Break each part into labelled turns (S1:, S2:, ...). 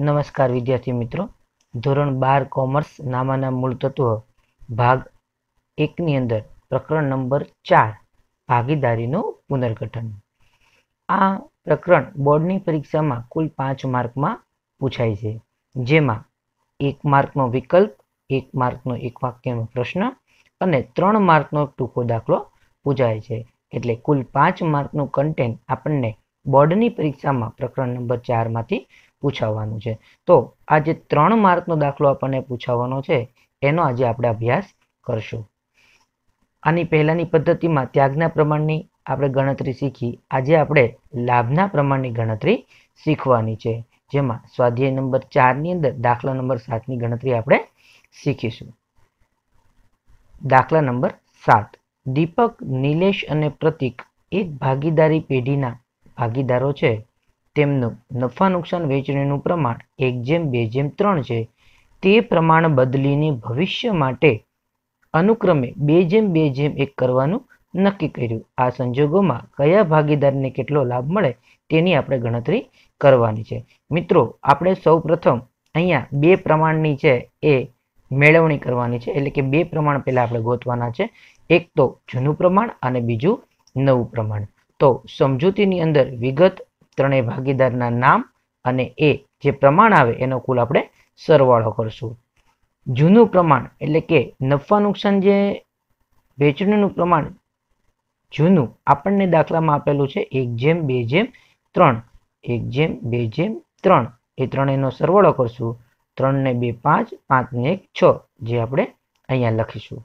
S1: નમસ્કાર વિદ્યાર્થી મિત્રો ધોરણ બાર કોમર્સ નામાના મૂળ તત્વ ભાગ એકની અંદર પ્રકરણ નંબર ચાર ભાગીદારીનું પુનર્ગઠન આ પ્રકરણ બોર્ડની પરીક્ષામાં કુલ પાંચ માર્કમાં પૂછાય છે જેમાં એક માર્કનો વિકલ્પ એક માર્કનો એક વાક્યનો પ્રશ્ન અને ત્રણ માર્કનો ટૂંકો દાખલો પૂછાય છે એટલે કુલ પાંચ માર્કનું કન્ટેન્ટ આપણને બોર્ડની પરીક્ષામાં પ્રકરણ નંબર ચારમાંથી પૂછાવવાનું છે તો આ જે ત્રણ માર્કનો દાખલો આપણને પૂછાવવાનો છે એનો આજે આપણે અભ્યાસ કરશું આની પહેલાંની પદ્ધતિમાં ત્યાગના પ્રમાણની આપણે ગણતરી શીખી આજે આપણે લાભના પ્રમાણની ગણતરી શીખવાની છે જેમાં સ્વાધ્યાય નંબર ચારની અંદર દાખલા નંબર સાતની ગણતરી આપણે શીખીશું દાખલા નંબર સાત દીપક નિલેશ અને પ્રતિક એક ભાગીદારી પેઢીના ભાગીદારો છે તેમનું નફા નુકસાન વેચણીનું પ્રમાણ એક જેમ બે જેમ ત્રણ છે તે પ્રમાણ બદલીને ભવિષ્ય માટે અનુક્રમે બે જેમ બે જેમ એક કરવાનું નક્કી કર્યું આ સંજોગોમાં કયા ભાગીદારને કેટલો લાભ મળે તેની આપણે ગણતરી કરવાની છે મિત્રો આપણે સૌ પ્રથમ અહીંયા બે પ્રમાણની છે એ મેળવણી કરવાની છે એટલે કે બે પ્રમાણ પહેલાં આપણે ગોતવાના છે એક તો જૂનું પ્રમાણ અને બીજું નવું પ્રમાણ તો સમજૂતીની અંદર વિગત ત્રણેય ભાગીદારના નામ અને એ જે પ્રમાણ આવે એનો કુલ આપણે સરવાળો કરશું જૂનું પ્રમાણ એટલે કે નફા નુકસાન જે વેચણીનું પ્રમાણ જૂનું આપણને દાખલામાં આપેલું છે એક જેમ બે જેમ ત્રણ એક જેમ બે જેમ ત્રણ એ ત્રણેયનો સરવાળો કરશું ત્રણને બે પાંચ પાંચને એક છ જે આપણે અહીંયા લખીશું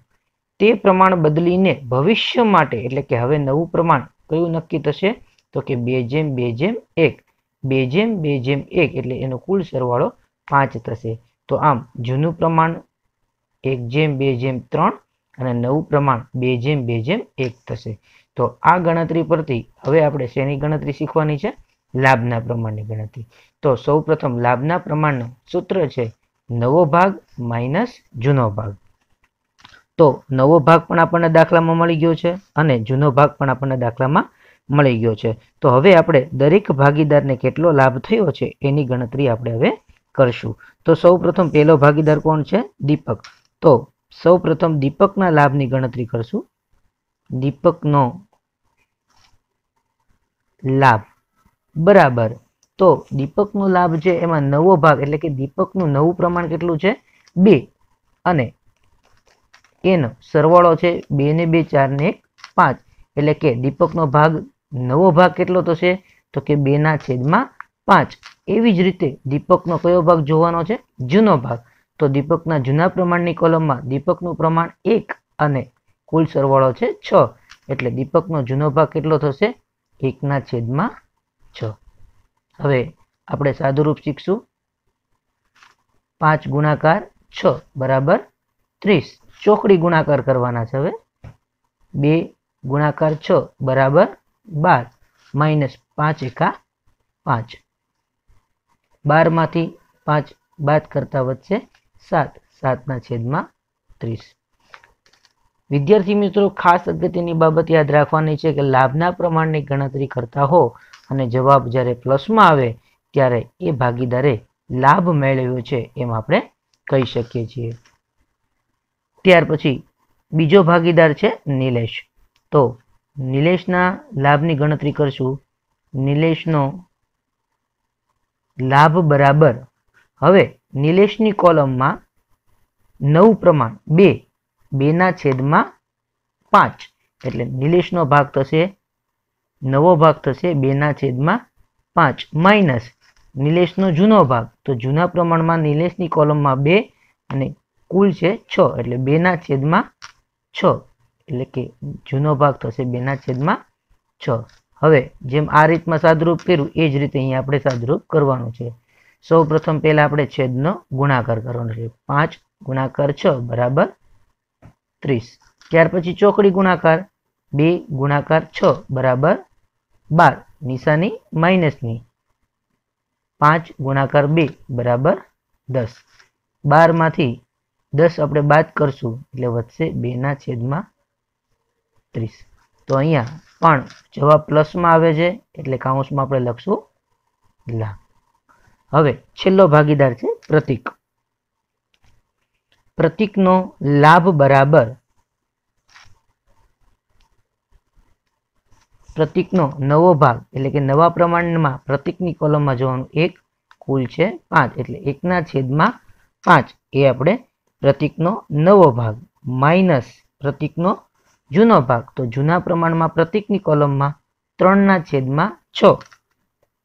S1: તે પ્રમાણ બદલીને ભવિષ્ય માટે એટલે કે હવે નવું પ્રમાણ કયું નક્કી થશે તો કે બે જેમ બે જેમ એક બે જેમ બે જેમ એક એટલે એનો કુલ સરવાળો પાંચ થશે તો આમ જૂનું પ્રમાણ એક જેમ બે જેમ ત્રણ અને નવું પ્રમાણ બે જેમ બે જેમ એક થશે તો આ ગણતરી પરથી હવે આપણે શેની ગણતરી શીખવાની છે લાભના પ્રમાણની ગણતરી તો સૌ પ્રથમ લાભના પ્રમાણનું સૂત્ર છે નવો ભાગ માઇનસ જૂનો ભાગ તો નવો ભાગ પણ આપણને દાખલામાં મળી ગયો છે અને જૂનો ભાગ પણ આપણને દાખલામાં મળી ગયો છે તો હવે આપણે દરેક ભાગીદારને કેટલો લાભ થયો છે એની ગણતરી આપણે હવે કરશું તો સૌપ્રથમ પહેલો ભાગીદાર કોણ છે દીપક તો સૌપ્રથમ દીપકના લાભની ગણતરી કરશું દીપકનો લાભ બરાબર તો દીપકનો લાભ છે એમાં નવો ભાગ એટલે કે દીપકનું નવું પ્રમાણ કેટલું છે બે અને એનો સરવાળો છે બે ને બે ચાર ને એક પાંચ એટલે કે દીપકનો ભાગ નવો ભાગ કેટલો થશે તો કે બેના છેદમાં પાંચ એવી જ રીતે દીપકનો કયો ભાગ જોવાનો છે જૂનો ભાગ તો દીપકના જૂના પ્રમાણની કોલમમાં દીપકનું પ્રમાણ એક અને કુલ સરવાળો છે છ એટલે દીપકનો જૂનો ભાગ કેટલો થશે એકના છેદમાં છ હવે આપણે સાદુરૂપ શીખશું પાંચ ગુણાકાર છ બરાબર ત્રીસ ચોકડી ગુણાકાર કરવાના છે હવે બે ગુણાકાર છ બરાબર બાર માઇનસ પાંચ એકા પાંચ બારમાંથી પાંચ બાદ કરતા વધશે સાત સાતના છેદમાં ત્રીસ વિદ્યાર્થી મિત્રો ખાસ અગત્યની બાબત યાદ રાખવાની છે કે લાભના પ્રમાણની ગણતરી કરતા હો અને જવાબ જ્યારે પ્લસમાં આવે ત્યારે એ ભાગીદારે લાભ મેળવ્યો છે એમ આપણે કહી શકીએ છીએ ત્યાર પછી બીજો ભાગીદાર છે નિલેશ તો નિલેશના લાભની ગણતરી કરશું નિલેશનો લાભ બરાબર હવે નિલેશની કોલમમાં નવું પ્રમાણ બે બેના છેદમાં પાંચ એટલે નિલેશનો ભાગ થશે નવો ભાગ થશે બેના છેદમાં પાંચ માઇનસ નિલેશનો જૂનો ભાગ તો જૂના પ્રમાણમાં નિલેશની કોલમમાં બે અને કુલ છે છ એટલે બેના છેદમાં છ એટલે કે જૂનો ભાગ થશે બેના છેદમાં છ હવે જેમ આ રીતમાં સાદરૂપ કર્યું એ જ રીતે અહીંયા આપણે સાદરૂપ કરવાનું છે સૌ પ્રથમ પહેલાં આપણે છેદનો ગુણાકાર કરવાનો છે પાંચ ગુણાકાર છ બરાબર ત્રીસ ત્યાર પછી ચોકડી ગુણાકાર બે ગુણાકાર છ બરાબર બાર નિશાની માઇનસની પાંચ ગુણાકાર બે બરાબર દસ બારમાંથી દસ આપણે બાદ કરશું એટલે વધશે બેના છેદમાં બત્રીસ તો અહીંયા પણ જવાબ પ્લસમાં આવે છે એટલે કાઉન્સમાં આપણે લખશું લા હવે છેલ્લો ભાગીદાર છે પ્રતિક પ્રતિકનો લાભ બરાબર પ્રતિકનો નવો ભાગ એટલે કે નવા પ્રમાણમાં પ્રતિકની કોલમમાં જવાનું એક કુલ છે પાંચ એટલે એકના છેદમાં પાંચ એ આપણે પ્રતિકનો નવો ભાગ માઇનસ પ્રતિકનો જૂનો ભાગ તો જૂના પ્રમાણમાં પ્રતિકની કોલમમાં ત્રણના છેદમાં છ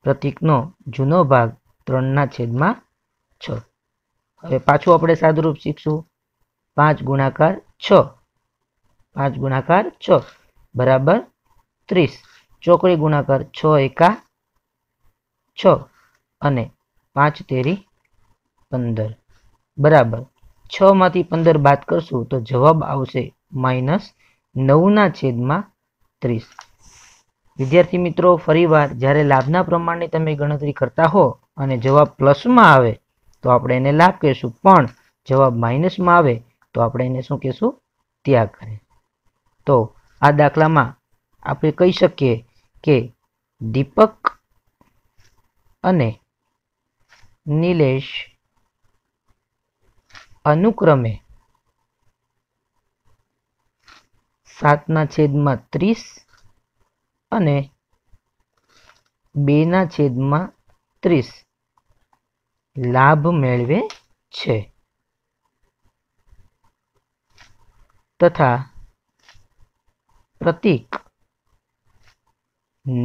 S1: પ્રતીકનો જૂનો ભાગ ત્રણના છેદમાં છ હવે પાછું આપણે સાદુરૂપ શીખશું પાંચ ગુણાકાર છ પાંચ ગુણાકાર છ બરાબર ત્રીસ ચોકડી ગુણાકાર છ એકા છ અને પાંચ તેરી પંદર બરાબર છમાંથી પંદર બાદ કરશું તો જવાબ આવશે માઇનસ નવના છેદમાં ત્રીસ વિદ્યાર્થી મિત્રો ફરીવાર જ્યારે લાભના પ્રમાણની તમે ગણતરી કરતા હો અને જવાબ પ્લસમાં આવે તો આપણે એને લાભ કહીશું પણ જવાબ માઇનસમાં આવે તો આપણે એને શું કહેશું ત્યાગ કરે તો આ દાખલામાં આપણે કહી શકીએ કે દીપક અને નિલેશ અનુક્રમે સાતના છેદમાં ત્રીસ અને બેના છેદમાં ત્રીસ લાભ મેળવે છે તથા પ્રતિક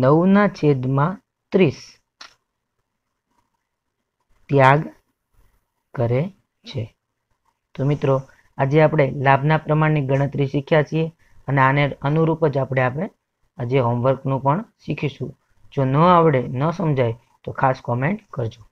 S1: નવના છેદમાં ત્રીસ ત્યાગ કરે છે તો મિત્રો આજે આપણે લાભના પ્રમાણની ગણતરી શીખ્યા છીએ અને આને અનુરૂપ જ આપણે આપણે આજે હોમવર્કનું પણ શીખીશું જો ન આવડે ન સમજાય તો ખાસ કોમેન્ટ કરજો